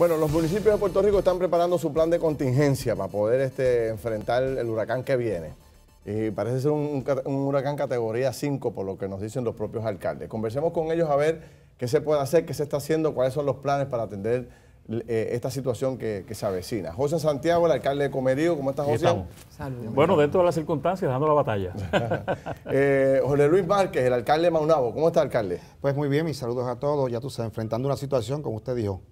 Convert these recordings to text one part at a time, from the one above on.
Bueno, los municipios de Puerto Rico están preparando su plan de contingencia para poder este, enfrentar el huracán que viene. Y parece ser un, huracán categoría 5, por lo que nos dicen los propios alcaldes. Conversemos con ellos a ver qué se puede hacer, qué se está haciendo, cuáles son los planes para atender eh, esta situación que, se avecina. José Santiago, el alcalde de Comerío, ¿cómo estás, José? Saludos. Bueno, dentro de las circunstancias, dando la batalla. Eh, José Luis Márquez, el alcalde de Maunabo, ¿cómo está, alcalde? Pues muy bien, mis saludos a todos. Ya tú estás enfrentando una situación, como usted dijo,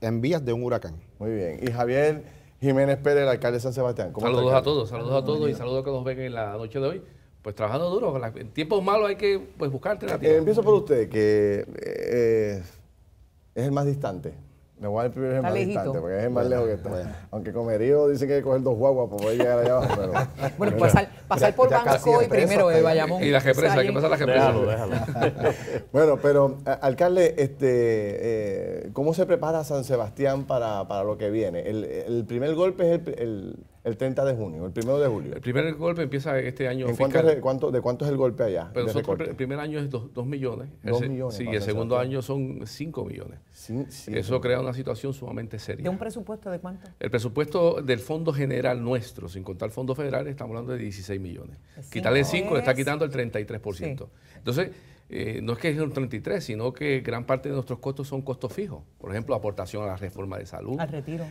en vías de un huracán. Muy bien. Y Javier Jiménez Pérez, el alcalde de San Sebastián. saludos a todos, saludos a todos y saludos a que nos ven en la noche de hoy. Pues trabajando duro, en tiempos malos hay que pues, buscarte la alternativas. empiezo por usted, que eh, es el más distante me voy a primer el más porque es el más lejos que está. Aunque Comerío dice que hay que coger dos guaguas para poder llegar allá abajo. Pero, bueno, pasar, por Banco y primero de eh, Bayamón. Y la represa, hay que pasar las represas. Déjalo, déjalo. bueno, pero alcalde, este, eh, ¿cómo se prepara San Sebastián para, para lo que viene? El, el primer golpe es el, el el 30 de junio, el primero de julio. El primer golpe empieza este año. cuánto, ¿De cuánto es el golpe allá? Pero el primer año es 2 millones. Dos millones. Sí, el segundo año son 5 millones. Y Eso crea una situación sumamente seria. ¿De un presupuesto de cuánto? El presupuesto del Fondo General nuestro, sin contar el Fondo Federal, estamos hablando de 16 millones. Quitarle 5 le está quitando el 33%. Entonces eh, no es que es un 33, sino que gran parte de nuestros costos son costos fijos. Por ejemplo, aportación a la reforma de salud. Al retiro.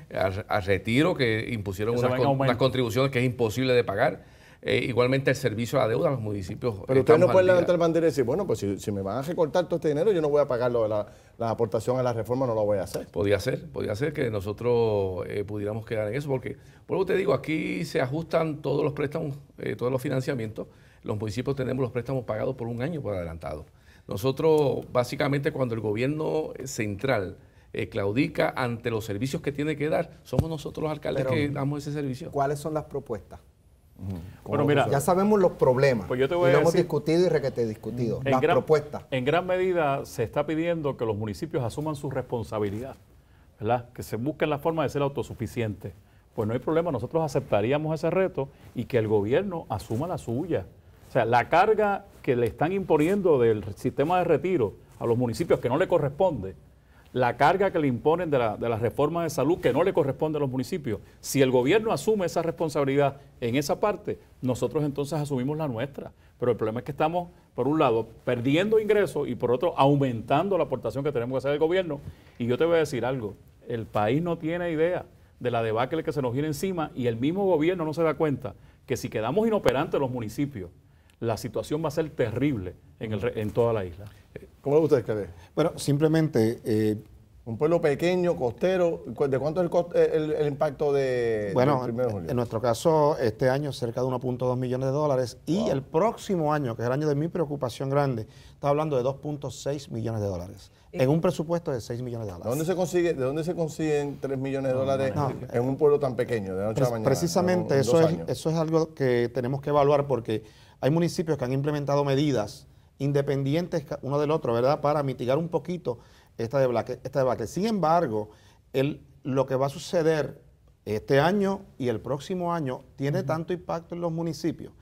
Al, retiro, que impusieron unas, contribuciones que es imposible de pagar. Eh, igualmente el servicio a la deuda a los municipios. Eh, Pero usted no puede levantar bandera y decir, bueno, pues si, me van a recortar todo este dinero, yo no voy a pagar la, aportación a la reforma, no lo voy a hacer. Podría ser, podría ser que nosotros pudiéramos quedar en eso, porque, por lo que te digo, aquí se ajustan todos los préstamos, todos los financiamientos los municipios tenemos los préstamos pagados por un año por adelantado. Nosotros, básicamente, cuando el gobierno central eh, claudica ante los servicios que tiene que dar, somos nosotros los alcaldes que damos ese servicio. ¿Cuáles son las propuestas? Bueno, mira, ya sabemos los problemas. Pues lo hemos discutido y requete discutido. Las propuestas. En gran medida se está pidiendo que los municipios asuman su responsabilidad, ¿verdad? Que se busquen la forma de ser autosuficientes. Pues no hay problema, nosotros aceptaríamos ese reto y que el gobierno asuma la suya sea, la carga que le están imponiendo del sistema de retiro a los municipios que no le corresponde, la carga que le imponen de las reformas reforma de salud que no le corresponde a los municipios, si el gobierno asume esa responsabilidad en esa parte, nosotros entonces asumimos la nuestra. Pero el problema es que estamos, por un lado, perdiendo ingresos y por otro, aumentando la aportación que tenemos que hacer del gobierno. Y yo te voy a decir algo, el país no tiene idea de la debacle que se nos viene encima y el mismo gobierno no se da cuenta que si quedamos inoperantes los municipios, la situación va a ser terrible en, toda la isla. ¿Cómo lo usted cree? Bueno, simplemente... Eh, un pueblo pequeño, costero, ¿de cuánto es el, costo, eh, el, impacto de... Bueno, en nuestro caso, este año cerca de 1.2 millones de dólares y el próximo año, que es el año de mi preocupación grande, está hablando de 2.6 millones de dólares. En un presupuesto de 6 millones de dólares. ¿De dónde se, consigue, de dónde se consiguen 3 millones de dólares en un pueblo tan pequeño, de noche mañana? Precisamente, eso, es, eso es algo que tenemos que evaluar porque hay municipios que han implementado medidas independientes uno del otro, ¿verdad?, para mitigar un poquito esta debacle. Sin embargo, lo que va a suceder este año y el próximo año tiene tanto impacto en los municipios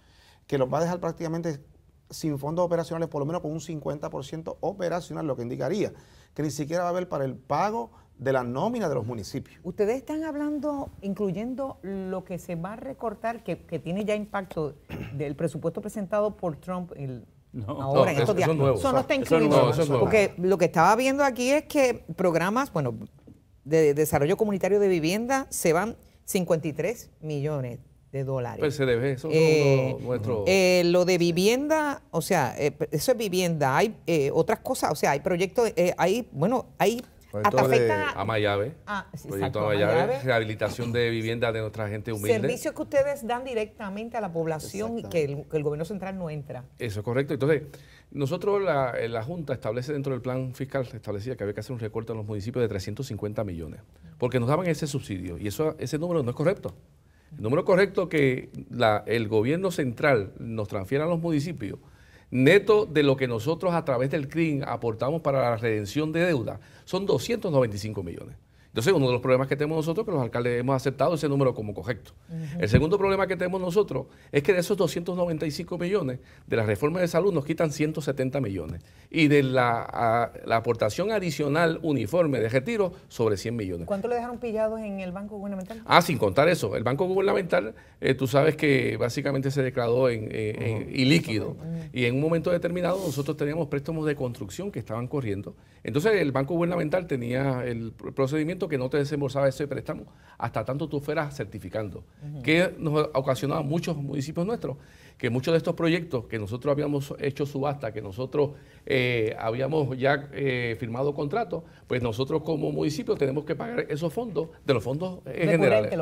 que los va a dejar prácticamente sin fondos operacionales, por lo menos con un 50% operacional, lo que indicaría que ni siquiera va a haber para el pago de la nómina de los municipios. Ustedes están hablando, incluyendo lo que se va a recortar, que, tiene ya impacto del presupuesto presentado por Trump ahora en estos días. Eso, no está incluido. porque lo que estaba viendo aquí es que programas, bueno, de desarrollo comunitario de vivienda se van 53 millones de dólares. Pues se debe, eso eh, eh, lo de vivienda, o sea, eh, eso es vivienda, hay otras cosas, o sea, hay proyectos, hay, bueno, hay Proyecto ah, de Amayave. Ah, sí, proyecto rehabilitación de viviendas de nuestra gente humilde. Servicios que ustedes dan directamente a la población y que el, gobierno central no entra. Eso es correcto. Entonces, nosotros, eh, la, Junta establece dentro del plan fiscal, establecía que había que hacer un recorte en los municipios de 350 millones, porque nos daban ese subsidio y eso, ese número no es correcto. El número correcto que el gobierno central nos transfiera a los municipios neto de lo que nosotros a través del CRIM aportamos para la redención de deuda, son 295 millones. Entonces, uno de los problemas que tenemos nosotros es que los alcaldes hemos aceptado ese número como correcto. El segundo problema que tenemos nosotros es que de esos 295 millones de la reforma de salud nos quitan 170 millones y de la, aportación adicional uniforme de retiro sobre 100 millones. ¿Cuánto le dejaron pillados en el Banco Gubernamental? Ah, sin contar eso. El Banco Gubernamental, eh, tú sabes que básicamente se declaró en, ilíquido eh, y en un momento determinado nosotros teníamos préstamos de construcción que estaban corriendo. Entonces, el Banco Gubernamental tenía el procedimiento que no te desembolsaba ese préstamo hasta tanto tú fueras certificando, que nos ocasionaba muchos municipios nuestros, que muchos de estos proyectos que nosotros habíamos hecho subasta, que nosotros eh, habíamos ya eh, firmado contratos, pues nosotros como municipio tenemos que pagar esos fondos de los fondos eh, generales.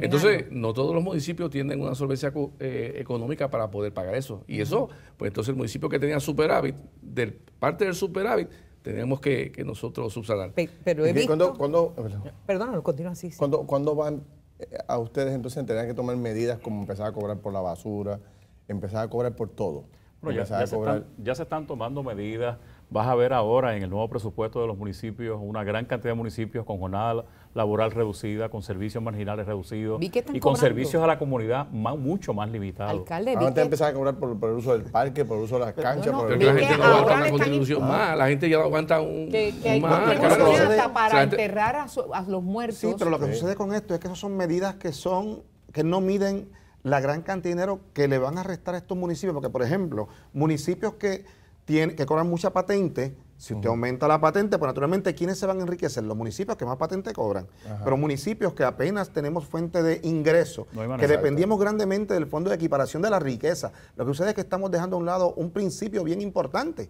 entonces, no todos los municipios tienen una solvencia económica para poder pagar eso. Y eso, pues entonces el municipio que tenía superávit, de parte del superávit, tenemos que, nosotros subsanar. pero Cuando, cuando, eh, perdón, continúa así. Cuando, cuando van eh, a ustedes entonces tendrán que tomar medidas como empezar a cobrar por la basura, empezar a cobrar por todo? ya, se están, tomando medidas. Vas a ver ahora en el nuevo presupuesto de los municipios una gran cantidad de municipios con jornada laboral reducida, con servicios marginales reducidos y con servicios a la comunidad mucho más limitados. Alcalde, Antes que... empezaban a cobrar por, el uso del parque, por el uso de las canchas. por la gente no aguanta una contribución más, la gente ya no aguanta un, que, que más. hasta para enterrar a, los muertos. Sí, pero lo que sucede con esto es que esas son medidas que son que no miden la gran cantidad de dinero que le van a restar a estos municipios, porque por ejemplo, municipios que, tienen, que cobran mucha patente, si usted aumenta la patente, pues naturalmente, ¿quiénes se van a enriquecer? Los municipios que más patente cobran. Pero municipios que apenas tenemos fuente de ingreso, que dependíamos grandemente del Fondo de Equiparación de la Riqueza. Lo que sucede es que estamos dejando a un lado un principio bien importante.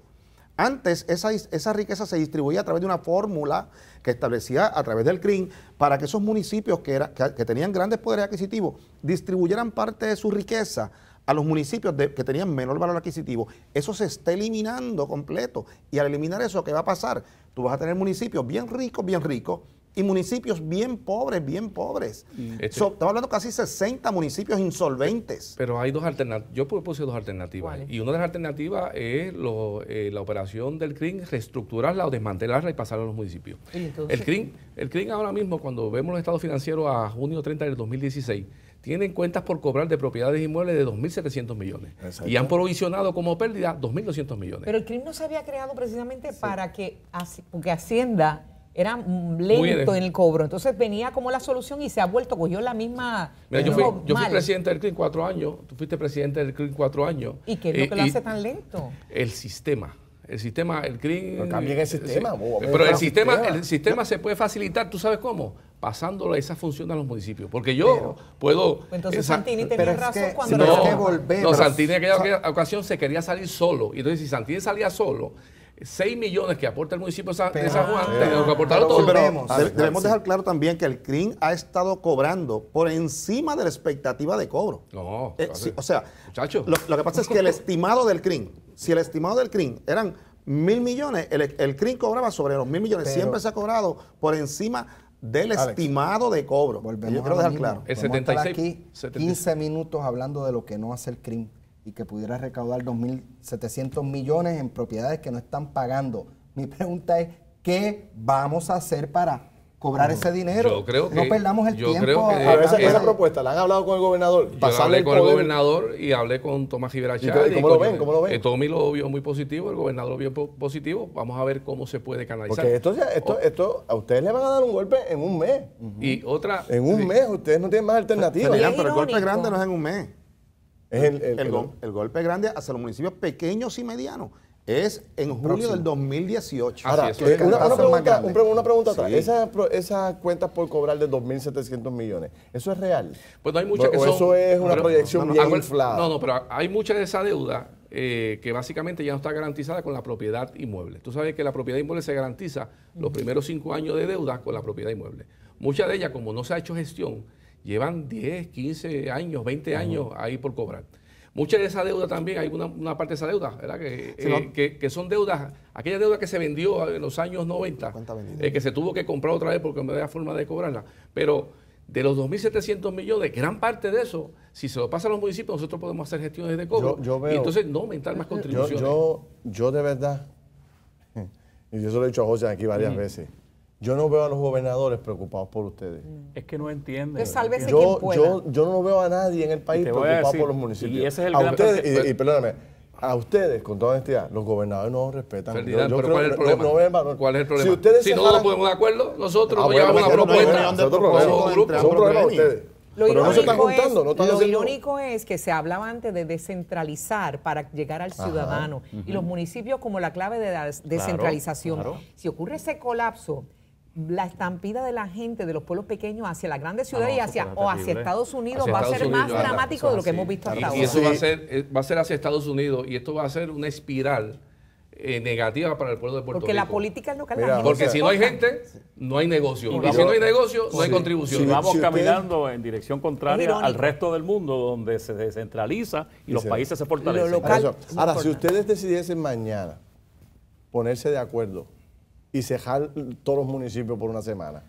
Antes esa, esa, riqueza se distribuía a través de una fórmula que establecía a través del CRIM para que esos municipios que, que, que tenían grandes poderes adquisitivos distribuyeran parte de su riqueza a los municipios que tenían menor valor adquisitivo. Eso se está eliminando completo. Y al eliminar eso, ¿qué va a pasar? Tú vas a tener municipios bien ricos, bien ricos, y municipios bien pobres, bien pobres. Mm. estamos hablando casi 60 municipios insolventes. Pero hay dos alternativas. Yo propuse dos alternativas. Y una de las alternativas es eh, la operación del CRIN, reestructurarla o desmantelarla y pasarla a los municipios. El CRIN el CRIM ahora mismo, cuando vemos los estados financieros a junio 30 del 2016, tienen cuentas por cobrar de propiedades inmuebles de 2.700 millones. Y han provisionado como pérdida 2.200 millones. Pero el crimen no se había creado precisamente para que, porque Hacienda era lento en el cobro. Entonces venía como la solución y se ha vuelto, cogió la misma. Mira, yo fui, presidente del CRIM cuatro años, tú fuiste presidente del CRIM cuatro años. ¿Y qué es lo eh, que lo hace tan lento? El sistema. El sistema, el CRIM... Pero el eh, sistema. pero el sistema, el sistema se puede facilitar, ¿tú sabes cómo? Pasándole esa función a los municipios. Porque yo puedo... Pues, entonces Santini tenía razón cuando... No, no Santini en aquella ocasión se quería salir solo. Y entonces si Santini salía solo... 6 millones que aporta el municipio de San Juan, tenemos que aportarlo todo. Pero debemos dejar claro también que el CRIN ha estado cobrando por encima de la expectativa de cobro. No. Eh, o sea, lo, lo, que pasa es que el estimado del CRIN si el estimado del CRIM eran mil millones, el, CRIM cobraba sobre los mil millones. Siempre se ha cobrado por encima del estimado de cobro. Volvemos a quiero dejar claro. aquí 15 minutos hablando de lo que no hace el CRIM y que pudiera recaudar 2.700 millones en propiedades que no están pagando. Mi pregunta es, ¿qué vamos a hacer para cobrar ese dinero. no perdamos el tiempo. Creo que, a veces esa propuesta, la han hablado con el gobernador. Yo hablé con el gobernador y hablé con Tomás y ¿Cómo, lo ven? ¿Cómo lo ven? Eh, lo vio muy positivo, el gobernador lo vio positivo. Vamos a ver cómo se puede canalizar. Porque esto, esto, esto a ustedes le van a dar un golpe en un mes. Y otra... En un mes, ustedes no tienen más alternativas. Pero, el golpe grande no es en un mes. Es el golpe grande hacia los municipios pequeños y medianos. Es en julio del 2018. Ahora, una, pregunta, una, pregunta, Esas esa cuentas por cobrar de 2.700 millones, ¿eso es real? Pues no hay muchas que eso es una proyección bien inflada. No, no, pero hay mucha de esa deuda eh, que básicamente ya no está garantizada con la propiedad inmueble. Tú sabes que la propiedad inmueble se garantiza los primeros cinco años de deuda con la propiedad inmueble. Muchas de ellas, como no se ha hecho gestión, llevan 10, 15 años, 20 años ahí por cobrar. Mucha de esa deuda también, hay una, parte de esa deuda, ¿verdad? Eh, que, que, son deudas, aquella deuda que se vendió en los años 90, eh, que se tuvo que comprar otra vez porque no había forma de cobrarla. Pero de los 2.700 millones, gran parte de eso, si se lo pasa a los municipios, nosotros podemos hacer gestiones de cobro. Yo, y entonces no aumentar más contribuciones. Yo, yo, de verdad, y yo se lo he dicho a José aquí varias veces, yo no veo a los gobernadores preocupados por ustedes. Mm. Es que no entienden. Pues yo, Yo, no veo a nadie en el país preocupado por los municipios. Y ese es el a ustedes, y, perdóname, a ustedes, con toda honestidad, los gobernadores no respetan. yo, ¿cuál, es el problema? Si, ustedes si no nos ponemos de acuerdo, nosotros ah, llevamos una propuesta. ustedes. Lo Pero no se juntando, Lo irónico es que se hablaba antes de descentralizar para llegar al ciudadano y los municipios como la clave de la descentralización. Si ocurre ese colapso, la estampida de la gente de los pueblos pequeños hacia las grandes ah, ciudades y hacia, o hacia Estados Unidos va a ser más dramático de lo que hemos visto hasta ahora. Y eso va, a ser, eh, va a ser hacia Estados Unidos y esto va a ser una espiral eh, negativa para el pueblo de Puerto Porque Rico. Porque la política es local Porque si no hay gente, no hay negocio. Y, si no hay negocio, no hay contribución. vamos caminando en dirección contraria al resto del mundo, donde se descentraliza y, los países se fortalecen. ahora, si ustedes decidiesen mañana ponerse de acuerdo y cejar todos los municipios por una semana.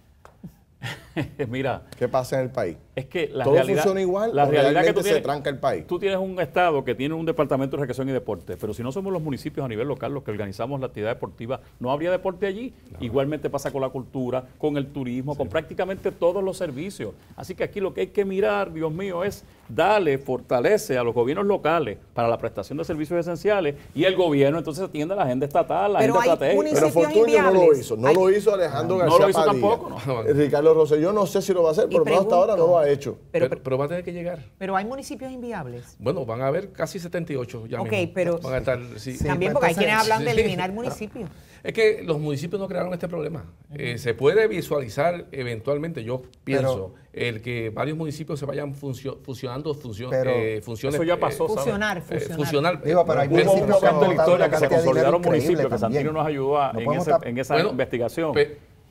Mira. ¿Qué pasa en el país? Es que la Todo realidad, igual, la realidad que tú se tranca el país. Tú tienes un Estado que tiene un departamento de recreación y deporte, pero si no somos los municipios a nivel local los que organizamos la actividad deportiva, no habría deporte allí. Igualmente pasa con la cultura, con el turismo, con prácticamente todos los servicios. Así que aquí lo que hay que mirar, Dios mío, es darle, fortalece a los gobiernos locales para la prestación de servicios esenciales y el gobierno entonces atiende a la agenda estatal, la pero agenda estratégica. Pero Fortunio no lo hizo, no lo hizo Alejandro García ah, García No lo hizo tampoco. Ricardo Rosselló yo no sé si lo va a hacer, lo menos hasta ahora no lo ha hecho. Pero, va a tener que llegar. Pero hay municipios inviables. Bueno, van a haber casi 78 ya. Ok, pero también porque hay quienes hablan de eliminar ah, municipios. Es que los municipios no crearon este problema. Eh, se puede visualizar eventualmente, yo pienso, el que varios municipios se vayan funcio fusionando eh, funciones. Eso ya eh, pasó, eh, Fusionar, funcionar. Digo, pero hay municipios que, se consolidaron municipios, que Santino nos ayudó en, esa investigación.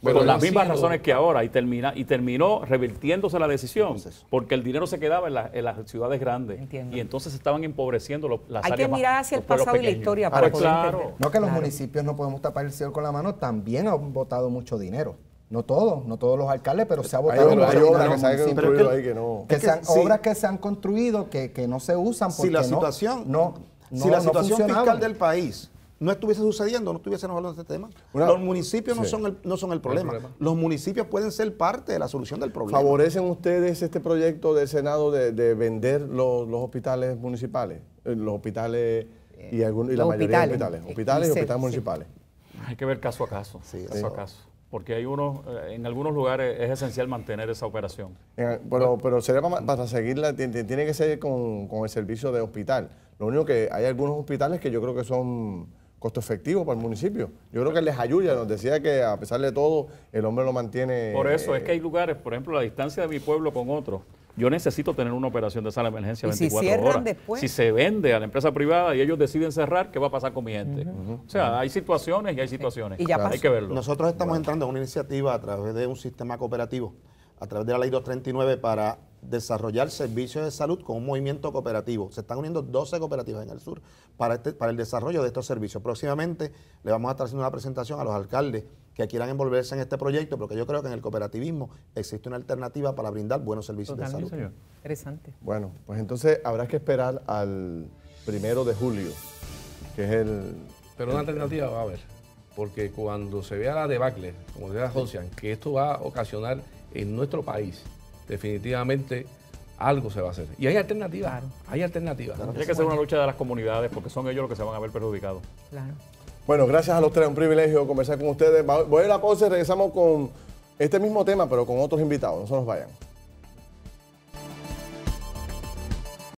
Pero las mismas razones que ahora y, termina, y terminó revirtiéndose la decisión porque el dinero se quedaba en, las ciudades grandes y entonces estaban empobreciendo las las Hay que mirar hacia el pasado y la historia para poder No que los municipios no podemos tapar el cielo con la mano, también han votado mucho dinero. No todos, no todos los alcaldes, pero se ha votado. dinero. hay obras que se han construido que no. se no se usan porque si la situación, no, si la situación fiscal del país no estuviese sucediendo, no estuviésemos hablando de este tema. los municipios no, son el, no son el problema. Los municipios pueden ser parte de la solución del problema. ¿Favorecen ustedes este proyecto del Senado de, vender los, hospitales municipales? Eh, los hospitales y, eh, algún, y la mayoría hospitales. hospitales. Hospitales y hospitales municipales. Hay que ver caso a caso. Sí, caso a caso porque hay unos, eh, en algunos lugares es esencial mantener esa operación. Pero, pero sería para, seguirla, tiene, que ser con, con, el servicio de hospital. Lo único que hay algunos hospitales que yo creo que son costo efectivo para el municipio. Yo creo que les ayuda, nos decía que a pesar de todo, el hombre lo mantiene. Por eso es que hay eh, lugares, por ejemplo, la distancia de mi pueblo con otro. Yo necesito tener una operación de sala de emergencia ¿Y si horas. Después? Si se vende a la empresa privada y ellos deciden cerrar, ¿qué va a pasar con mi gente? O sea, hay situaciones y hay situaciones. Y ya Hay que verlo. Nosotros estamos entrando a una iniciativa a través de un sistema cooperativo, a través de la ley 239 para desarrollar servicios de salud con un movimiento cooperativo. Se están uniendo 12 cooperativas en el sur este, para, el desarrollo de estos servicios. Próximamente le vamos a estar haciendo una presentación a los alcaldes que quieran envolverse en este proyecto, porque yo creo que en el cooperativismo existe una alternativa para brindar buenos servicios de salud. Interesante. Bueno, pues entonces habrá que esperar al primero de julio, que es el... Pero una alternativa va a haber, porque cuando se vea la debacle, como decía Josian, que esto va a ocasionar en nuestro país, definitivamente algo se va a hacer. Y hay alternativas. Hay alternativas. Tendría que ser una lucha de las comunidades porque son ellos los que se van a ver perjudicados. Claro. Bueno, gracias a los tres, un privilegio conversar con ustedes. Voy a la pausa y regresamos con este mismo tema, pero con otros invitados. No se nos vayan.